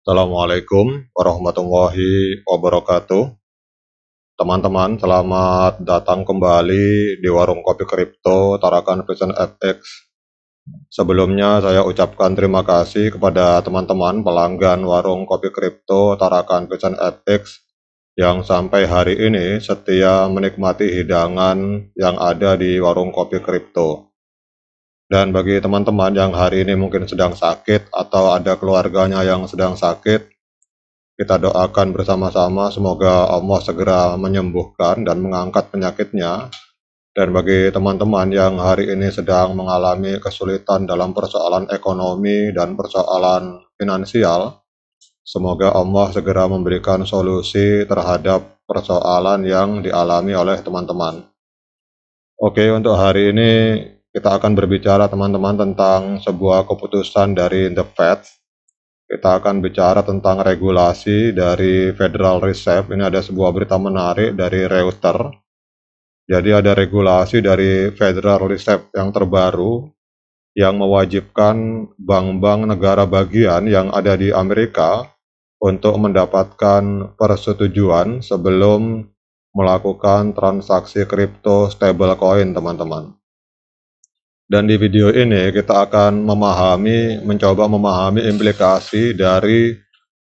Assalamualaikum warahmatullahi wabarakatuh. Teman-teman, selamat datang kembali di Warung Kopi Kripto Tarakan Vision FX. Sebelumnya saya ucapkan terima kasih kepada teman-teman pelanggan Warung Kopi Kripto Tarakan Vision FX yang sampai hari ini setia menikmati hidangan yang ada di Warung Kopi Kripto. Dan bagi teman-teman yang hari ini mungkin sedang sakit atau ada keluarganya yang sedang sakit, kita doakan bersama-sama semoga Allah segera menyembuhkan dan mengangkat penyakitnya. Dan bagi teman-teman yang hari ini sedang mengalami kesulitan dalam persoalan ekonomi dan persoalan finansial, semoga Allah segera memberikan solusi terhadap persoalan yang dialami oleh teman-teman. Oke, untuk hari ini kita akan berbicara teman-teman tentang sebuah keputusan dari The Fed. Kita akan bicara tentang regulasi dari Federal Reserve. Ini ada sebuah berita menarik dari Reuters. Jadi ada regulasi dari Federal Reserve yang terbaru yang mewajibkan bank-bank negara bagian yang ada di Amerika untuk mendapatkan persetujuan sebelum melakukan transaksi kripto stablecoin, teman-teman. Dan di video ini kita akan memahami, mencoba memahami implikasi dari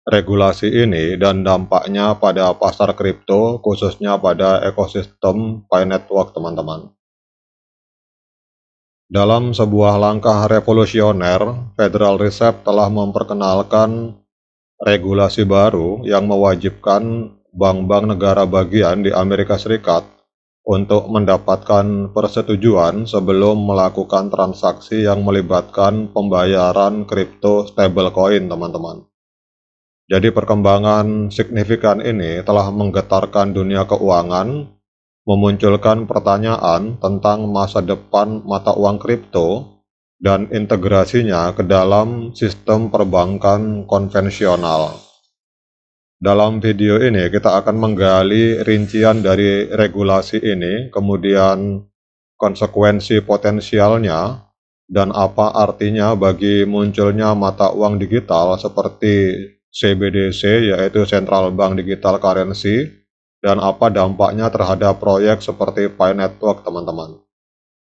regulasi ini dan dampaknya pada pasar kripto, khususnya pada ekosistem Pi Network, teman-teman. Dalam sebuah langkah revolusioner, Federal Reserve telah memperkenalkan regulasi baru yang mewajibkan bank-bank negara bagian di Amerika Serikat untuk mendapatkan persetujuan sebelum melakukan transaksi yang melibatkan pembayaran kripto stablecoin, teman-teman. Jadi perkembangan signifikan ini telah menggetarkan dunia keuangan, memunculkan pertanyaan tentang masa depan mata uang kripto dan integrasinya ke dalam sistem perbankan konvensional. Dalam video ini kita akan menggali rincian dari regulasi ini, kemudian konsekuensi potensialnya, dan apa artinya bagi munculnya mata uang digital seperti CBDC yaitu Central Bank Digital Currency, dan apa dampaknya terhadap proyek seperti Pi Network teman-teman.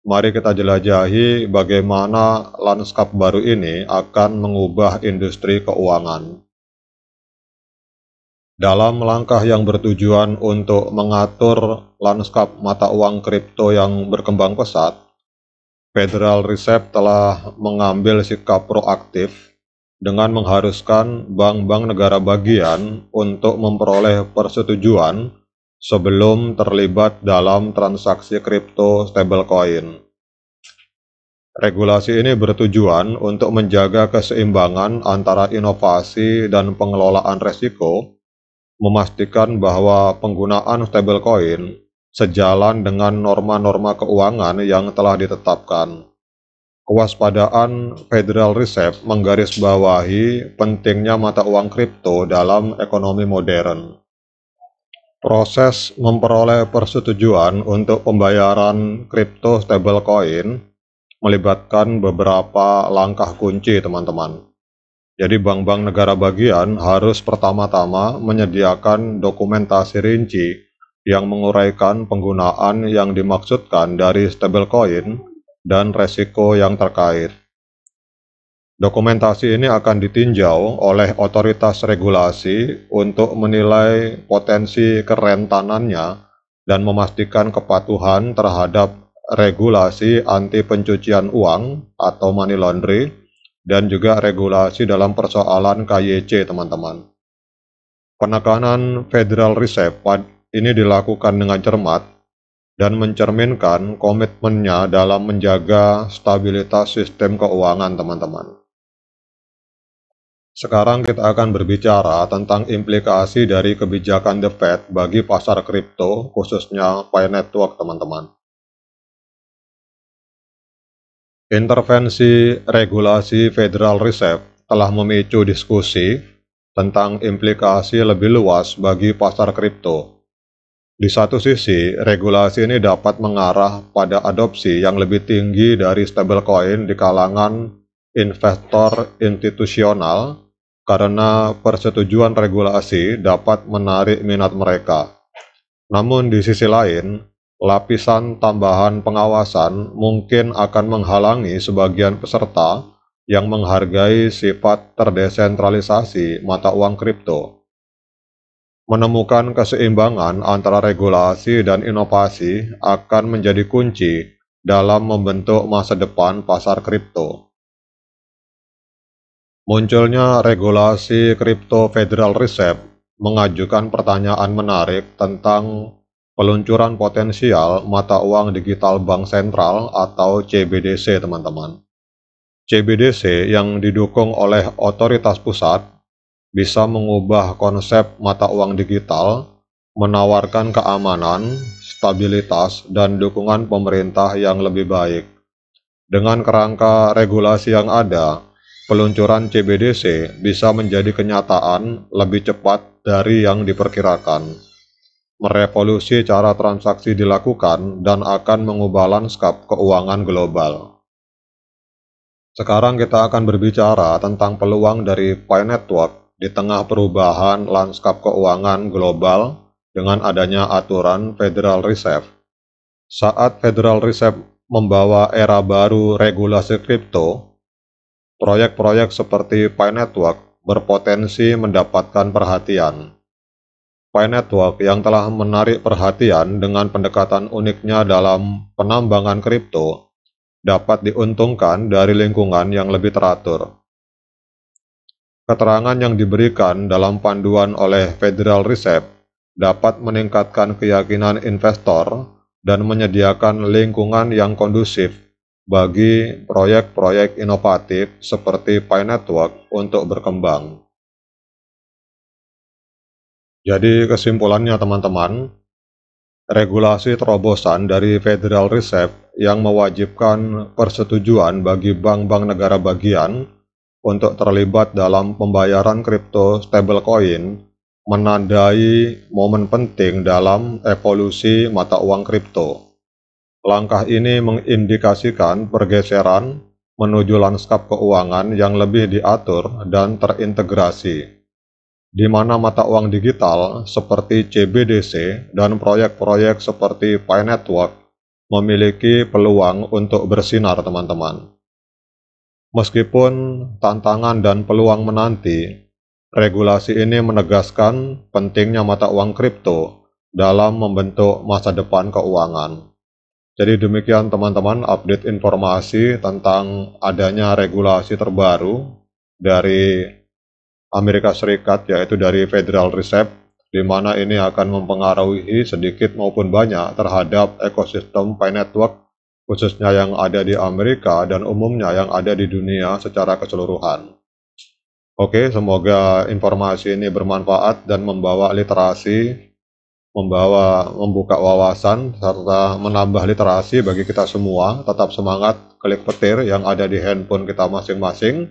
Mari kita jelajahi bagaimana lanskap baru ini akan mengubah industri keuangan dalam langkah yang bertujuan untuk mengatur lanskap mata uang kripto yang berkembang pesat, Federal Reserve telah mengambil sikap proaktif dengan mengharuskan bank-bank negara bagian untuk memperoleh persetujuan sebelum terlibat dalam transaksi kripto stablecoin. Regulasi ini bertujuan untuk menjaga keseimbangan antara inovasi dan pengelolaan resiko memastikan bahwa penggunaan stablecoin sejalan dengan norma-norma keuangan yang telah ditetapkan. Kewaspadaan Federal Reserve menggarisbawahi pentingnya mata uang kripto dalam ekonomi modern. Proses memperoleh persetujuan untuk pembayaran kripto stablecoin melibatkan beberapa langkah kunci, teman-teman. Jadi bank-bank negara bagian harus pertama-tama menyediakan dokumentasi rinci yang menguraikan penggunaan yang dimaksudkan dari stablecoin dan resiko yang terkait. Dokumentasi ini akan ditinjau oleh otoritas regulasi untuk menilai potensi kerentanannya dan memastikan kepatuhan terhadap regulasi anti pencucian uang atau money laundering dan juga regulasi dalam persoalan KYC, teman-teman. Penekanan Federal Reserve ini dilakukan dengan cermat dan mencerminkan komitmennya dalam menjaga stabilitas sistem keuangan, teman-teman. Sekarang kita akan berbicara tentang implikasi dari kebijakan The Fed bagi pasar kripto, khususnya Pi Network, teman-teman. Intervensi regulasi Federal Reserve telah memicu diskusi tentang implikasi lebih luas bagi pasar kripto. Di satu sisi, regulasi ini dapat mengarah pada adopsi yang lebih tinggi dari stablecoin di kalangan investor institusional karena persetujuan regulasi dapat menarik minat mereka. Namun di sisi lain, lapisan tambahan pengawasan mungkin akan menghalangi sebagian peserta yang menghargai sifat terdesentralisasi mata uang kripto. Menemukan keseimbangan antara regulasi dan inovasi akan menjadi kunci dalam membentuk masa depan pasar kripto. Munculnya regulasi kripto Federal Reserve mengajukan pertanyaan menarik tentang peluncuran potensial mata uang digital Bank Sentral atau CBDC teman-teman. CBDC yang didukung oleh otoritas pusat bisa mengubah konsep mata uang digital, menawarkan keamanan, stabilitas, dan dukungan pemerintah yang lebih baik. Dengan kerangka regulasi yang ada, peluncuran CBDC bisa menjadi kenyataan lebih cepat dari yang diperkirakan merevolusi cara transaksi dilakukan dan akan mengubah lanskap keuangan global. Sekarang kita akan berbicara tentang peluang dari Pi Network di tengah perubahan lanskap keuangan global dengan adanya aturan Federal Reserve. Saat Federal Reserve membawa era baru regulasi kripto, proyek-proyek seperti Pi Network berpotensi mendapatkan perhatian. Pi Network yang telah menarik perhatian dengan pendekatan uniknya dalam penambangan kripto dapat diuntungkan dari lingkungan yang lebih teratur. Keterangan yang diberikan dalam panduan oleh Federal Reserve dapat meningkatkan keyakinan investor dan menyediakan lingkungan yang kondusif bagi proyek-proyek inovatif seperti Pi Network untuk berkembang. Jadi kesimpulannya teman-teman, regulasi terobosan dari Federal Reserve yang mewajibkan persetujuan bagi bank-bank negara bagian untuk terlibat dalam pembayaran kripto stablecoin menandai momen penting dalam evolusi mata uang kripto. Langkah ini mengindikasikan pergeseran menuju lanskap keuangan yang lebih diatur dan terintegrasi di mana mata uang digital seperti CBDC dan proyek-proyek seperti Pi Network memiliki peluang untuk bersinar teman-teman. Meskipun tantangan dan peluang menanti, regulasi ini menegaskan pentingnya mata uang kripto dalam membentuk masa depan keuangan. Jadi demikian teman-teman update informasi tentang adanya regulasi terbaru dari Amerika Serikat yaitu dari Federal Reserve di mana ini akan mempengaruhi sedikit maupun banyak terhadap ekosistem pay network khususnya yang ada di Amerika dan umumnya yang ada di dunia secara keseluruhan. Oke, semoga informasi ini bermanfaat dan membawa literasi, membawa membuka wawasan serta menambah literasi bagi kita semua. Tetap semangat klik petir yang ada di handphone kita masing-masing